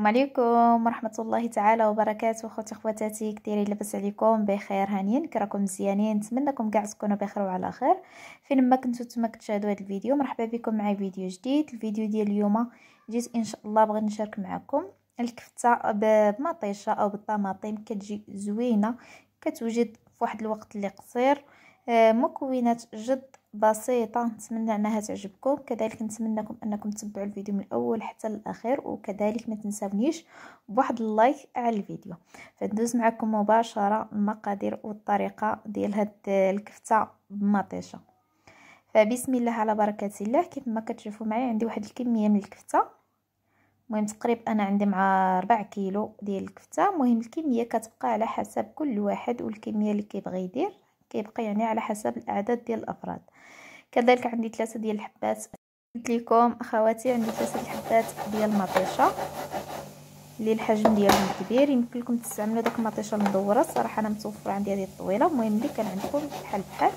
السلام عليكم ورحمة الله تعالى وبركاته خوتي خواتاتي كديرين لاباس عليكم بخير هانيين كراكم مزيانين نتمنىكم كاع تكونوا بخير وعلى خير فين ما كنتو تما كتشاهدوا هذا الفيديو مرحبا بكم مع فيديو جديد الفيديو ديال اليوم جيت ان شاء الله بغيت نشارك معكم الكفته بمطيشه او بالطماطم كتجي زوينه كتوجد في واحد الوقت اللي قصير آه، مكونات جد بسيطة نتمنى انها تعجبكم كذلك نتمنىكم انكم تتبعوا الفيديو من الاول حتى الاخير وكذلك ما تنسونيش بواحد اللايك على الفيديو فندوز معكم مباشرة المقادير والطريقة ديال هاد الكفتة بمطيشة فبسم الله على بركة الله كيف ما كتشوفوا معايا عندي واحد الكمية من الكفتة مهم تقريبا انا عندي مع 4 كيلو ديال الكفتة مهم الكمية كتبقى على حسب كل واحد والكمية اللي كيبغي يدير كيبقى يعني على حسب الاعداد ديال الافراد كذلك عندي ثلاثه ديال الحبات قلت لكم اخواتي عندي ثلاثه الحبات ديال المطيشه اللي الحجم ديالهم كبير يمكن لكم تستعملوا داك المطيشه المدوره الصراحه انا متوفره عندي هذه الطويله المهم اللي كان عندكم بحال بحال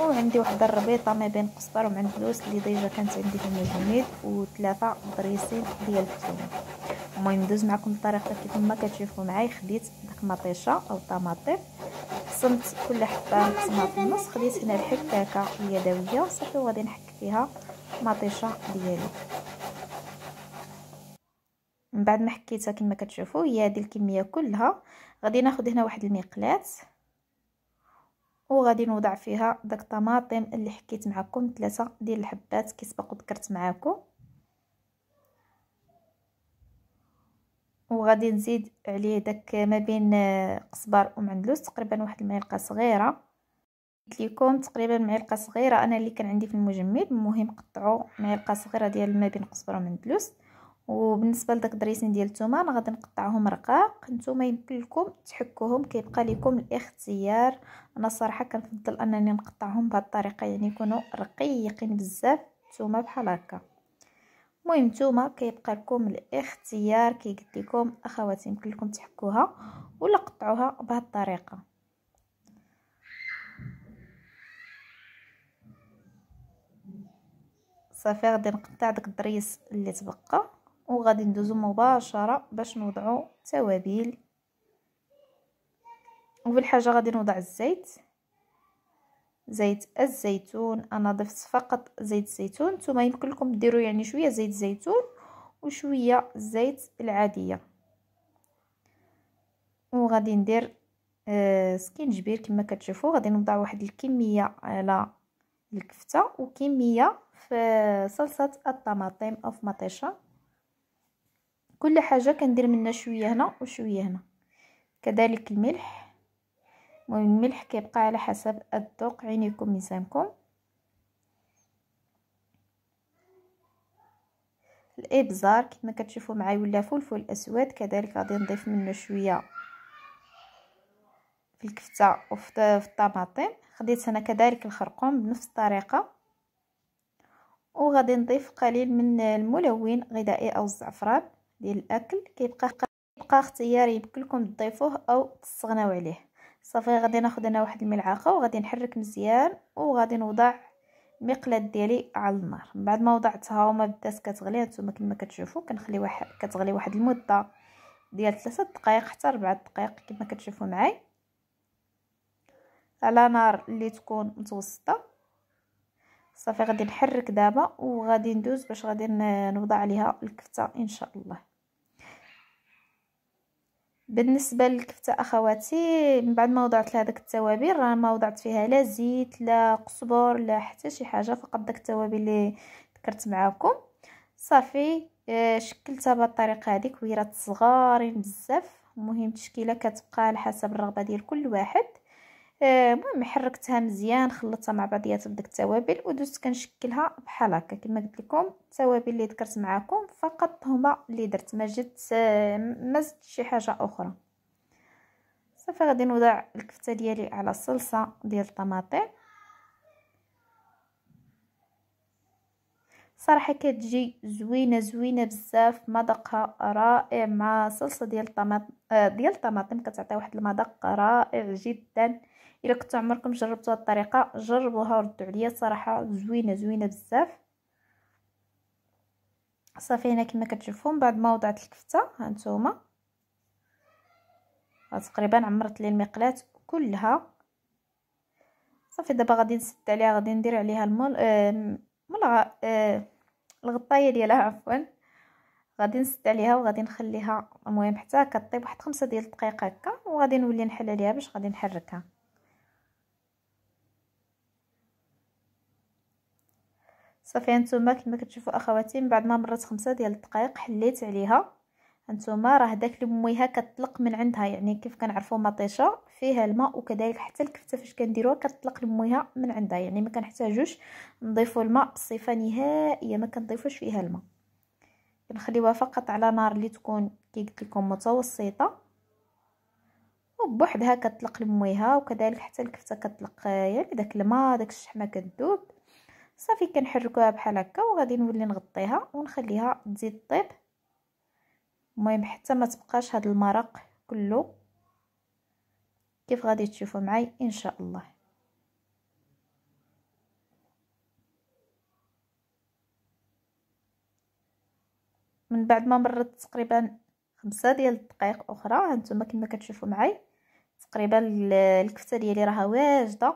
وعندي واحد الربيطه ما بين قسطر ومعندلوس اللي ديجا كانت عندي في المجمد وثلاثه ضريسين ديال الثوم المهم ندوز معكم الطريقه كيف ما كتشوفوا معايا خديت داك المطيشه او الطماطم قسمت كل حبه نقسمها في النص خديت هنا الحكاكه اليدويه صافي وغادي نحك فيها مطيشه ديالي من بعد ما حكيتها كما كتشوفوا هي هذه الكميه كلها غادي ناخذ هنا واحد المقلاه وغادي نوضع فيها داك الطماطم اللي حكيت معكم ثلاثه ديال الحبات كي سبق وذكرت معاكم وغادي نزيد عليه داك ما بين آه، قصبر ومعندلوس تقريبا واحد المعلقه صغيره قلت لكم تقريبا معلقه صغيره انا اللي كان عندي في المجمد المهم قطعوا معلقه صغيره ديال ما بين قصبر ومعندلوس وبالنسبه لداك الدريسين ديال الثومه انا غادي نقطعهم رقاق نتوما يمكن لكم تحكوهم كيبقى لكم الاختيار انا صراحه كنفضل انني نقطعهم بهذه الطريقه يعني يكونوا رقيقين بزاف الثومه بحال هكا المهم نتوما كيبقى لكم الاختيار كي قلت لكم اخواتي يمكن لكم تحكوها ولا قطعوها بهذه الطريقه صافي غادي نقطع داك الضريس اللي تبقى وغادي ندوزو مباشره باش نوضعو توابل وفي الحاجه غادي نوضع الزيت زيت الزيتون انا ضفت فقط زيت الزيتون نتوما يمكن لكم ديروا يعني شويه زيت الزيتون وشويه الزيت العاديه وغادي ندير آه سكينجبير كما كتشوفوا غادي نوضع واحد الكميه على الكفته وكميه في صلصه الطماطم او في مطيشه كل حاجه كندير منها شويه هنا وشويه هنا كذلك الملح المهم الملح كيبقى على حسب الذوق عينيكم ميزانكم الابزار كما كتشوفوا معايا ولا فلفل اسود كذلك غادي نضيف منه شويه في الكفته وفي الطماطم خديت انا كذلك الخرقوم بنفس الطريقه وغادي نضيف قليل من الملون غذائي او الزعفران ديال الاكل كيبقى كيبقى اختياري لكم تضيفوه او تستغناو عليه صافي غادي ناخذ انا واحد الملعقه وغادي نحرك مزيان وغادي نوضع المقلاه ديالي على النار من بعد ما وضعتها وما بدات كتغلي نتوما كما كتشوفوا كنخلي واحد كتغلي واحد المده ديال 3 دقائق حتى 4 دقائق كما كتشوفوا معي على نار اللي تكون متوسطه صافي غادي نحرك دابا وغادي ندوز باش غادي نوضع عليها الكفته ان شاء الله بالنسبه للكفته اخواتي من بعد ما وضعت لها داك التوابل راه ما وضعت فيها لا زيت لا قزبر لا حتى شي حاجه فقط داك التوابل اللي ذكرت معاكم صافي آه، شكلتها بهذه الطريقه هذه كويرات صغارين بزاف المهم التشكيله كتبقى على حسب الرغبه ديال كل واحد المهم حركتها مزيان خلطتها مع بعضياتها بداك التوابل ودوزت كنشكلها بحال هكا كما قلت لكم التوابل اللي ذكرت معكم فقط هما اللي درت ما جبت ما زدت شي حاجه اخرى صافي غادي نوضع الكفته ديالي على الصلصه ديال الطماطم صراحه كتجي زوينه زوينه بزاف مذاقها رائع مع صلصه ديال الطماطم ديال الطماطم كتعطي واحد المذاق رائع جدا الا كنتو عمركم جربتوا هذه الطريقه جربوها وردوا عليا صراحه زوينه زوينه بزاف صافي هنا كما كتشوفوا من بعد ما وضعت الكفته هانتوما تقريبا عمرت لي المقلاه كلها صافي دابا غادي نسد عليها غادي ندير عليها المول آه ملغ آه الغطايه ديالها عفوا غادي نسد عليها وغادي نخليها المهم حتى كطيب واحد خمسة ديال الدقائق هكا وغادي نولي نحل عليها باش غادي نحركها صافي هانتوما كما كتشوفوا اخواتي من بعد ما مرات خمسة ديال الدقائق حليت عليها هانتوما راه داك المويها كتطلق من عندها يعني كيف كنعرفوا مطيشه فيها الماء وكذلك حتى الكفته فاش كنديروها كتطلق المويها من عندها يعني ما كنحتاجوش نضيفوا الماء بصفه نهائيه ما كنضيفوش فيها الماء كنخليوها فقط على نار اللي تكون كي قلت لكم متوسطه وبوحدها كتطلق المويها وكذلك حتى الكفته كتطلق يعني داك الماء داك الشحمه كتذوب صافي كنحركوها بحال هكا وغادي نولي نغطيها ونخليها تزيد طيب المهم حتى ما تبقاش هذا المرق كله كيف غادي تشوفوا معي ان شاء الله من بعد ما مرت تقريبا خمسة ديال الدقائق اخرى هانتوما كما كتشوفوا معي تقريبا الكفته ديالي راها واجده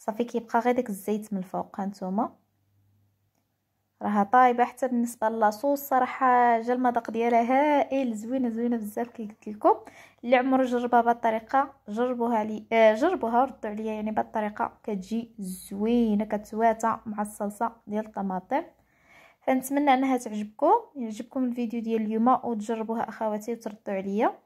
صافي كيبقى غير داك الزيت من الفوق هانتوما راها طايبه حتى بالنسبه لاصوص صراحه جا المذاق ديالها هائل زوينه زوينه بزاف كي قلت لكم اللي عمره جربها بهذه الطريقه جربوها لي آه، جربوها وردوا عليا يعني بهذه الطريقه كتجي زوينه كتواتى مع الصلصه ديال الطماطم فنتمنى انها تعجبكم يعجبكم الفيديو ديال اليوم وتجربوها اخواتي وتردوا عليا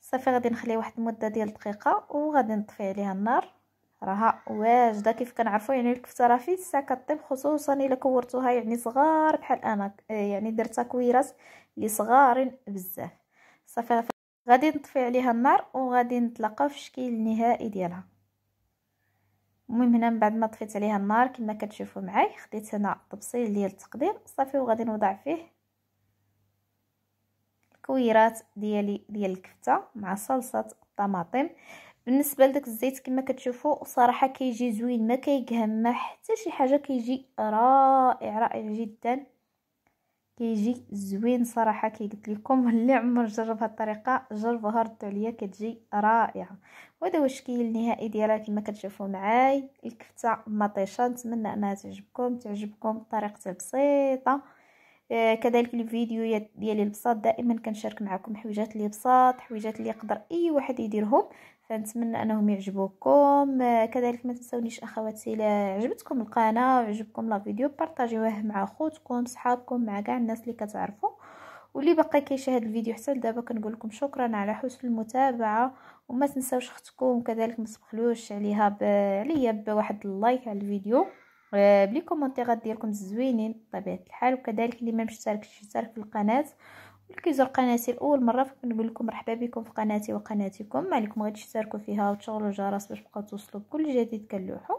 صافي غادي نخليه واحد المده ديال دقيقه وغادي نطفي عليها النار راها واجده كيف كنعرفوا يعني الكفته راه في ساكه كطيب خصوصا الا كورتوها يعني صغار بحال انا آه، يعني درتها كويرات اللي صغارين بزاف صافي غادي نطفي عليها النار وغادي نتلاقاو في الشكل النهائي ديالها المهم هنا من بعد ما طفيت عليها النار كما كتشوفوا معايا خديت هنا طبسيل ديال التقدير صافي وغادي نوضع فيه الكويرات ديالي ديال الكفته مع صلصه الطماطم بالنسبه لداك الزيت كما كتشوفوا صراحه كيجي زوين ما كيقهم ما حتى شي حاجه كيجي رائع رائع جدا كيجي زوين صراحه قلت لكم اللي عمر جرب هاد الطريقه جربوها ردوا عليا كتجي رائعه وهذا هو الشكل النهائي ديالها كما كتشوفوا معاي الكفته مطيشه نتمنى انها تعجبكم تعجبكم طريقتها بسيطه آه، كذلك الفيديو ديالي البساط دائما كنشارك معكم حويجات اللي بساط حويجات اللي يقدر اي واحد يديرهم فنتمنى انهم يعجبوكم آه، كذلك ما تنسونيش اخواتي الا عجبتكم القناه وعجبكم لا فيديو بارطاجيوه مع خوتكم صحابكم مع كاع الناس اللي كتعرفوا واللي باقي كيشاهد الفيديو حتى لدابا كنقول لكم شكرا على حسن المتابعه وما تنساوش اختكم كذلك ما تبخلوش عليها ب... عليا بواحد اللايك على الفيديو آه، بلي كومونتيرات ديالكم زوينين بطبيعه الحال وكذلك اللي ما مشتركش يشترك في القناه اللي كيزور قناتي لاول مره فكنقول لكم مرحبا بكم في قناتي وقناتكم معليكم غادي تشتركوا فيها وتشغلوا الجرس باش تبقاو توصلوا بكل جديد كنلوحو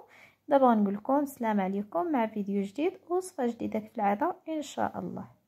دابا نقول لكم السلام عليكم مع فيديو جديد وصفه جديده كالعاده ان شاء الله